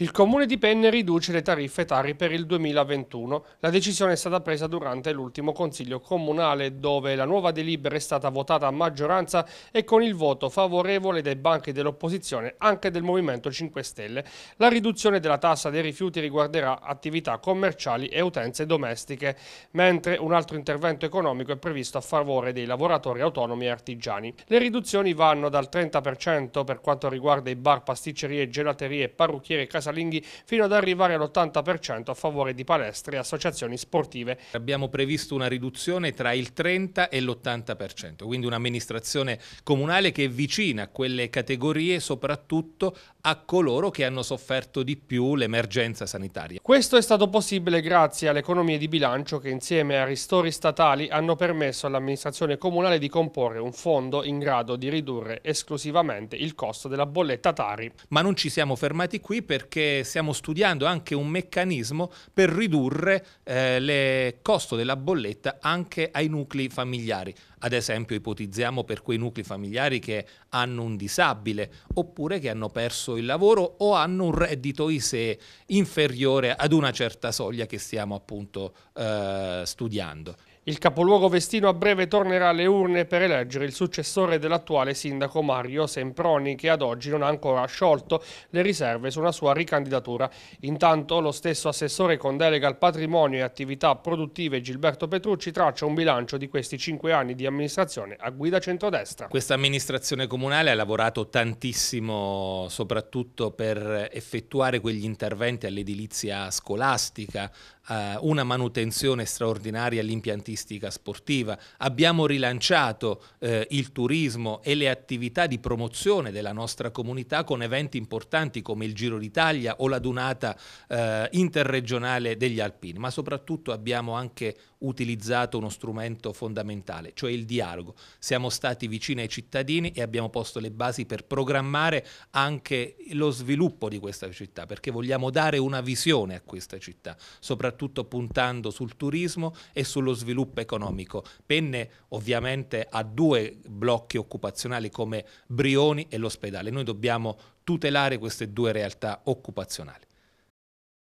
Il comune di Penne riduce le tariffe Tari per il 2021. La decisione è stata presa durante l'ultimo consiglio comunale dove la nuova delibera è stata votata a maggioranza e con il voto favorevole dei banchi dell'opposizione anche del Movimento 5 Stelle. La riduzione della tassa dei rifiuti riguarderà attività commerciali e utenze domestiche, mentre un altro intervento economico è previsto a favore dei lavoratori autonomi e artigiani. Le riduzioni vanno dal 30% per quanto riguarda i bar, pasticcerie, gelaterie, parrucchiere e casalinghi fino ad arrivare all'80% a favore di palestre e associazioni sportive. Abbiamo previsto una riduzione tra il 30 e l'80%, quindi un'amministrazione comunale che è vicina a quelle categorie, soprattutto a coloro che hanno sofferto di più l'emergenza sanitaria. Questo è stato possibile grazie alle economie di bilancio che insieme a ristori statali hanno permesso all'amministrazione comunale di comporre un fondo in grado di ridurre esclusivamente il costo della bolletta Tari. Ma non ci siamo fermati qui perché perché stiamo studiando anche un meccanismo per ridurre eh, il costo della bolletta anche ai nuclei familiari. Ad esempio ipotizziamo per quei nuclei familiari che hanno un disabile oppure che hanno perso il lavoro o hanno un reddito ISE inferiore ad una certa soglia che stiamo appunto eh, studiando. Il capoluogo vestino a breve tornerà alle urne per eleggere il successore dell'attuale sindaco Mario Semproni che ad oggi non ha ancora sciolto le riserve su una sua ricandidatura. Intanto lo stesso assessore con delega al patrimonio e attività produttive Gilberto Petrucci traccia un bilancio di questi cinque anni di amministrazione a guida centrodestra. Questa amministrazione comunale ha lavorato tantissimo soprattutto per effettuare quegli interventi all'edilizia scolastica, eh, una manutenzione straordinaria all'impiantistica turistica sportiva, abbiamo rilanciato eh, il turismo e le attività di promozione della nostra comunità con eventi importanti come il Giro d'Italia o la Dunata eh, interregionale degli Alpini, ma soprattutto abbiamo anche utilizzato uno strumento fondamentale, cioè il dialogo. Siamo stati vicini ai cittadini e abbiamo posto le basi per programmare anche lo sviluppo di questa città, perché vogliamo dare una visione a questa città, soprattutto puntando sul turismo e sullo sviluppo sviluppo economico. Penne ovviamente ha due blocchi occupazionali come Brioni e l'ospedale. Noi dobbiamo tutelare queste due realtà occupazionali.